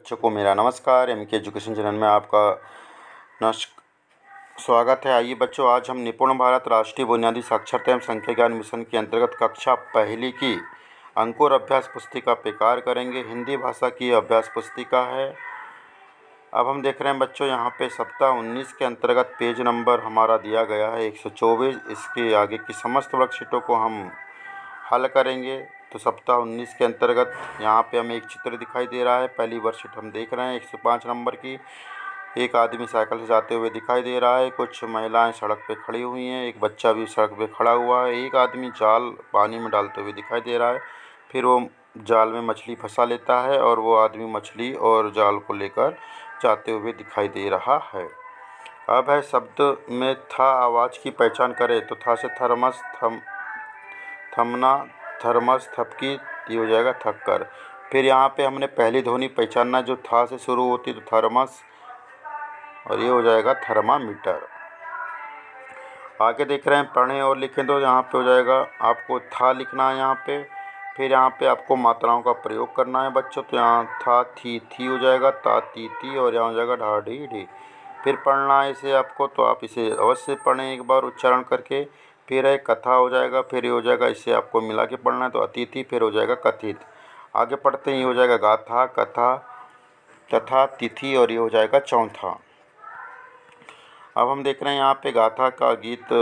बच्चों को मेरा नमस्कार एम के एजुकेशन चैनल में आपका स्वागत है आइए बच्चों आज हम निपुण भारत राष्ट्रीय बुनियादी साक्षरता एवं संख्या ज्ञान मिशन के अंतर्गत कक्षा पहली की अंकुर अभ्यास पुस्तिका पेकार करेंगे हिंदी भाषा की अभ्यास पुस्तिका है अब हम देख रहे हैं बच्चों यहाँ पे सप्ताह उन्नीस के अंतर्गत पेज नंबर हमारा दिया गया है एक इसके आगे की समस्त वर्कशीटों को हम हल करेंगे तो सप्ताह उन्नीस के अंतर्गत यहाँ पे हमें एक चित्र दिखाई दे रहा है पहली वर्कशीट हम देख रहे हैं एक सौ पाँच नंबर की एक आदमी साइकिल से जाते हुए दिखाई दे रहा है कुछ महिलाएं सड़क पे खड़ी हुई हैं एक बच्चा भी सड़क पे खड़ा हुआ है एक आदमी जाल पानी में डालते हुए दिखाई दे रहा है फिर वो जाल में मछली फंसा लेता है और वो आदमी मछली और जाल को लेकर जाते हुए दिखाई दे रहा है अब है शब्द में था आवाज़ की पहचान करें तो था से थर्मस थम थमना थर्मस थपकी ये हो जाएगा थक्कर फिर यहाँ पे हमने पहली ध्वनि पहचानना जो था से शुरू होती तो थर्मस और ये हो जाएगा थर्मामीटर आगे देख रहे हैं पढ़ें और लिखें तो यहाँ पे हो जाएगा आपको था लिखना है यहाँ पे फिर यहाँ पे आपको मात्राओं का प्रयोग करना है बच्चों तो यहाँ था थी थी हो जाएगा ता ती ती और यहाँ हो जाएगा ढा ढी ढी फिर पढ़ना है इसे आपको तो आप इसे अवश्य पढ़ें एक बार उच्चारण करके फिर है कथा हो जाएगा फिर ये हो जाएगा इसे आपको मिला के पढ़ना है तो अतिथि फिर हो जाएगा कथित आगे पढ़ते ये हो जाएगा गाथा कथा तथा तिथि और ये हो जाएगा चौथा अब हम देख रहे हैं यहाँ पे गाथा का गीत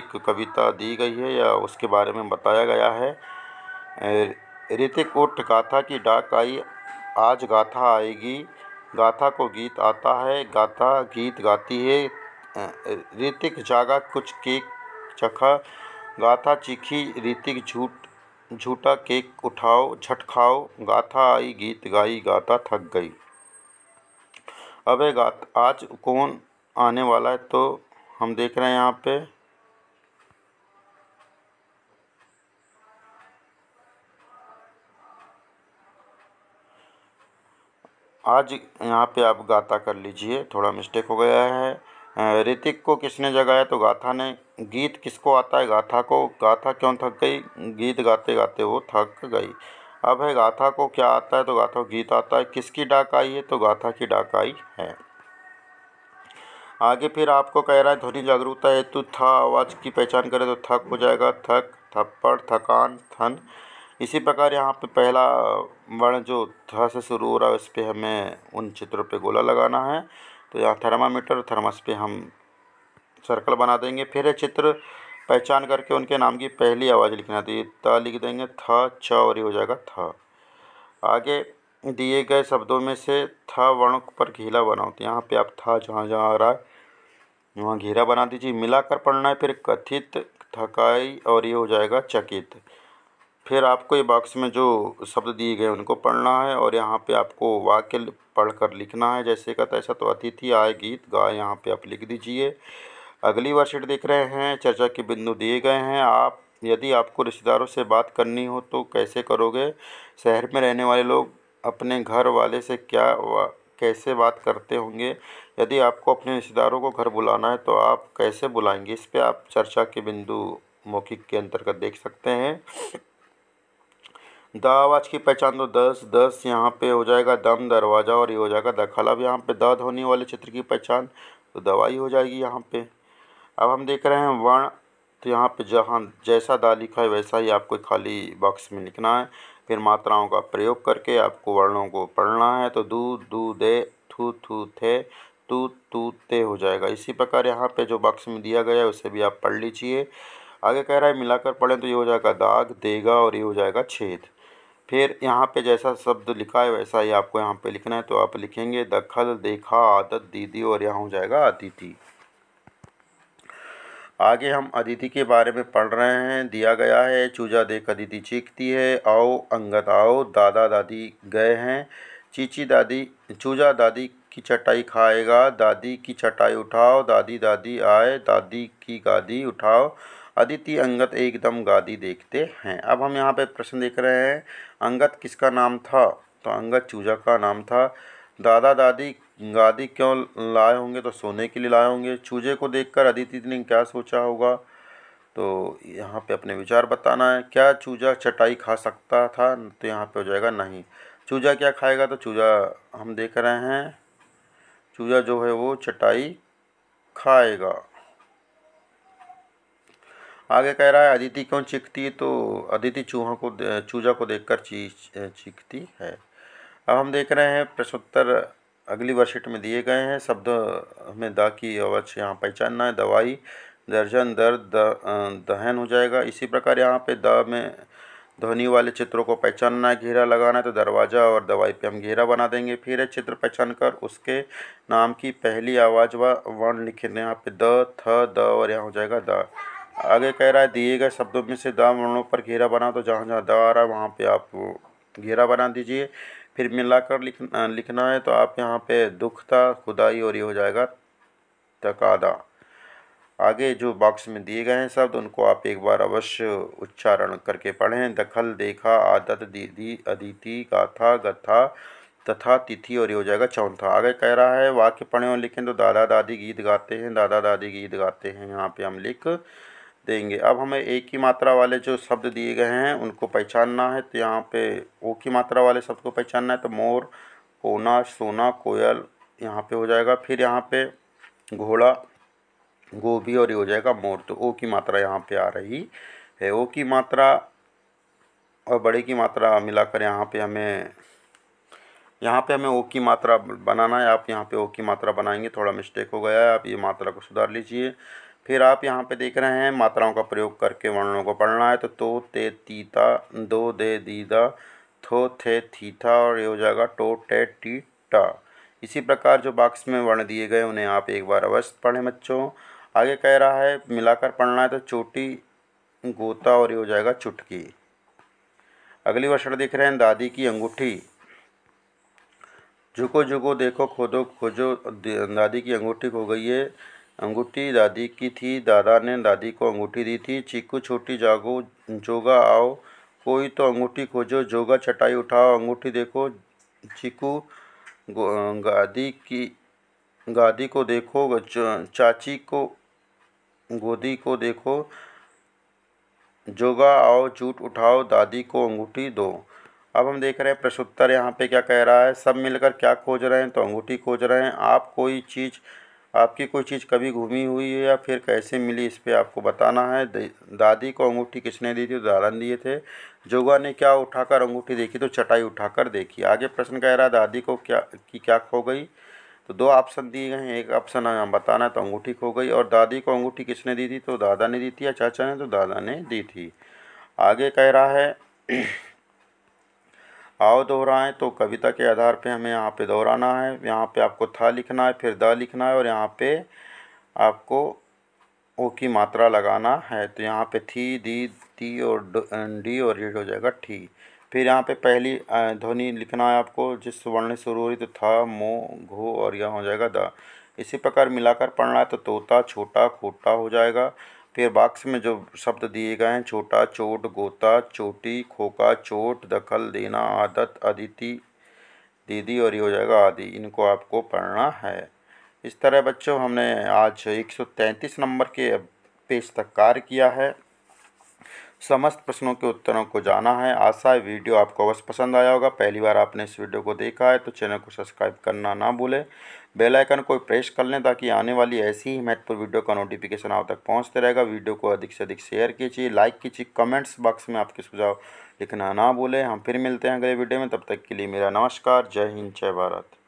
एक कविता दी गई है या उसके बारे में बताया गया है ऋतिक उठ गाथा की डाक आई आज गाथा आएगी गाथा को गीत आता है गाथा गीत गाती है ऋतिक जागा कुछ केक चखा गाथा चीखी रीतिक झूठ झूठा केक उठाओ छठ खाओ गाथा आई गीत गाई गाथा थक गई अबे गात आज कौन आने वाला है तो हम देख रहे हैं यहाँ पे आज यहाँ पे आप गाता कर लीजिए थोड़ा मिस्टेक हो गया है हाँ, ऋतिक को किसने जगाया तो गाथा ने गीत किसको आता है गाथा को गाथा क्यों थक गई गीत गाते गाते वो थक गई अब है गाथा को क्या आता है तो गाथा को गीत आता है किसकी डाक आई है तो गाथा की डाक आई है आगे फिर आपको कह रहा है ध्वनि जागरूकता हेतु था आवाज़ की पहचान करें तो थक हो जाएगा थक थप्पड़ थकान थन इसी प्रकार यहाँ पे पहला वर्ण जो ध से शुरू हो रहा है उस पर हमें उन चित्रों पे गोला लगाना है तो यहाँ थर्मामीटर थर्मस पे हम सर्कल बना देंगे फिर ये चित्र पहचान करके उनके नाम की पहली आवाज़ लिखना दी तो त लिख देंगे थ छ और ये हो जाएगा थ आगे दिए गए शब्दों में से थ वर्ण पर घीला बनाओ तो यहाँ पे आप था जहाँ जहाँ आ रहा है वहाँ घेरा बना दीजिए मिलाकर पढ़ना है फिर कथित थकाई और ये हो जाएगा चकित फिर आपको ये बॉक्स में जो शब्द दिए गए उनको पढ़ना है और यहाँ पे आपको वाक्य पढ़कर लिखना है जैसे का तैसा तो अतिथि आए गीत गाए यहाँ पे आप लिख दीजिए अगली वर्षीट देख रहे हैं चर्चा के बिंदु दिए गए हैं आप यदि आपको रिश्तेदारों से बात करनी हो तो कैसे करोगे शहर में रहने वाले लोग अपने घर वाले से क्या कैसे बात करते होंगे यदि आपको अपने रिश्तेदारों को घर बुलाना है तो आप कैसे बुलाएंगे इस पर आप चर्चा के बिंदु मौखिक के अंतर्गत देख सकते हैं द आवाज़ की पहचान तो दस दस यहाँ पे हो जाएगा दम दरवाज़ा और ये हो जाएगा दखल अब यहाँ पे दर्द होने वाले चित्र की पहचान तो दवाई हो जाएगी यहाँ पे अब हम देख रहे हैं वर्ण तो यहाँ पे जहाँ जैसा दा लिखा है वैसा ही आपको खाली बॉक्स में लिखना है फिर मात्राओं का प्रयोग करके आपको वर्णों को पढ़ना है तो दू दू दे थू थू थे तू तू ते हो जाएगा इसी प्रकार यहाँ पे जो बॉक्स में दिया गया है उसे भी आप पढ़ लीजिए आगे कह रहा है मिलाकर पढ़ें तो ये हो जाएगा दाग देगा और ये हो जाएगा छेद फिर यहाँ पे जैसा शब्द लिखा है वैसा ही आपको यहाँ पे लिखना है तो आप लिखेंगे दखल देखा आदत दीदी और यहाँ हो जाएगा अतिथि आगे हम अदिति के बारे में पढ़ रहे हैं दिया गया है चूजा देख अदिति चीखती है आओ अंगत आओ दादा दादी गए हैं चीची दादी चूजा दादी की चटाई खाएगा दादी की चटाई उठाओ दादी दादी आए दादी की गादी उठाओ अदिति अंगत एकदम गादी देखते हैं अब हम यहाँ पे प्रश्न देख रहे हैं अंगत किसका नाम था तो अंगत चूजा का नाम था दादा दादी गादी क्यों लाए होंगे तो सोने के लिए लाए होंगे चूजे को देखकर अदिति ने क्या सोचा होगा तो यहाँ पे अपने विचार बताना है क्या चूजा चटाई खा सकता था तो यहाँ पे हो जाएगा नहीं चूजा क्या खाएगा तो चूजा हम देख रहे हैं चूजा जो है वो चटाई खाएगा आगे कह रहा है अदिति क्यों चीखती तो अदिति चूहा को चूजा को देखकर ची चीखती है अब हम देख रहे हैं प्रश्नोत्तर अगली वर्षिट में दिए गए हैं शब्द हमें दा की अवश्य यहाँ पहचानना है दवाई दर्जन दर्द द, दहन हो जाएगा इसी प्रकार यहाँ पे द में ध्वनि वाले चित्रों को पहचानना है घेरा लगाना है तो दरवाज़ा और दवाई पे हम घेरा बना देंगे फिर है चित्र पहचान कर उसके नाम की पहली आवाज़ व वर्ण लिखे यहाँ पे द थ द और यहाँ हो जाएगा द आगे कह रहा है दिए गए शब्दों में से दाम वर्णों पर घेरा बना तो जहाँ जहाँ दा आ रहा है वहाँ पर आप घेरा बना दीजिए फिर मिलाकर लिखना लिखना है तो आप यहाँ पे दुखता खुदाई और ये हो जाएगा तकादा आगे जो बॉक्स में दिए गए हैं शब्द उनको आप एक बार अवश्य उच्चारण करके पढ़ें दखल देखा आदत दीदी अदिति गाथा गथा तथा तिथि और ये हो जाएगा चौथा आगे कह रहा है वाक्य पढ़ें और लिखें तो दादा दादी गीत गाते हैं दादा दादी गीत गाते हैं यहाँ पे हम लिख देंगे अब हमें एक की मात्रा वाले जो शब्द दिए गए हैं उनको पहचानना है तो यहाँ पे ओ की मात्रा वाले शब्द को पहचानना है तो मोर कोना सोना कोयल यहाँ पे हो जाएगा फिर यहाँ पे घोड़ा गोभी और ये हो जाएगा मोर तो ओ की मात्रा यहाँ पे आ रही है ओ की मात्रा और बड़े की मात्रा मिलाकर यहाँ पे हमें यहाँ पे हमें ओ की मात्रा बनाना है आप यहाँ पे ओ की मात्रा बनाएंगे थोड़ा मिस्टेक हो गया है आप ये मात्रा को सुधार लीजिए फिर आप यहाँ पे देख रहे हैं मात्राओं का प्रयोग करके वर्णों को पढ़ना है तो तो ते तीता दो दे दीदा थो थे थीथा और ये हो जाएगा टो टे टी टा इसी प्रकार जो बाक्स में वर्ण दिए गए उन्हें आप एक बार अवश्य पढ़ें बच्चों आगे कह रहा है मिलाकर पढ़ना है तो चोटी गोता और ये हो जाएगा चुटकी अगली वर्षण देख रहे हैं दादी की अंगूठी झुको झुको देखो खोदो खोजो दादी की अंगूठी खो गई है अंगूठी दादी की थी दादा ने दादी को अंगूठी दी थी चीकू छोटी जागो जोगा आओ कोई तो अंगूठी खोजो जोगा चटाई उठाओ अंगूठी देखो चीकू गादी की गादी को देखो चाची को गोदी को देखो जोगा आओ जूट उठाओ दादी को अंगूठी दो अब हम देख रहे हैं प्रश्नोत्तर यहाँ पे क्या कह रहा है सब मिलकर क्या खोज रहे हैं तो अंगूठी खोज रहे हैं आप कोई चीज़ आपकी कोई चीज़ कभी घूमी हुई है या फिर कैसे मिली इस पर आपको बताना है दादी को अंगूठी किसने दी थी उदाहरण दिए थे जोगा ने क्या उठाकर अंगूठी देखी तो चटाई उठाकर देखी आगे प्रश्न कह रहा दादी को क्या की क्या खो गई तो दो ऑप्शन दिए गए हैं एक ऑप्शन है बताना है तो अंगूठी खो गई और दादी को अंगूठी किसने दी थी तो दादा ने दी थी या चाचा ने तो दादा ने दी थी आगे कह रहा है आओ दोहराएं तो कविता के आधार पे हमें यहाँ पे दोहराना है यहाँ पे आपको था लिखना है फिर द लिखना है और यहाँ पे आपको ओ की मात्रा लगाना है तो यहाँ पे थी दी ती और डी और रेड हो जाएगा ठी फिर यहाँ पे पहली ध्वनि लिखना है आपको जिस वर्ण शुरू हो रही तो था मो घो और यह हो जाएगा द इसी प्रकार मिलाकर पढ़ना है तो तोता छोटा खोटा हो जाएगा फिर बॉक्स में जो शब्द दिए गए हैं छोटा चोट गोता चोटी खोखा चोट दखल देना आदत अदिति दीदी और ये हो जाएगा आदि इनको आपको पढ़ना है इस तरह बच्चों हमने आज 133 नंबर के पेज तक कार्य किया है समस्त प्रश्नों के उत्तरों को जाना है आशा है वीडियो आपको अवश्य पसंद आया होगा पहली बार आपने इस वीडियो को देखा है तो चैनल को सब्सक्राइब करना ना भूलें बेल आइकन को प्रेस कर लें ताकि आने वाली ऐसी ही महत्वपूर्ण वीडियो का नोटिफिकेशन आप तक पहुंचते रहेगा वीडियो को अधिक से अधिक शेयर कीजिए लाइक कीजिए कमेंट्स बॉक्स में आपके सुझाव लिखना ना भूलें हम फिर मिलते हैं अगले वीडियो में तब तक के लिए मेरा नमस्कार जय हिंद जय भारत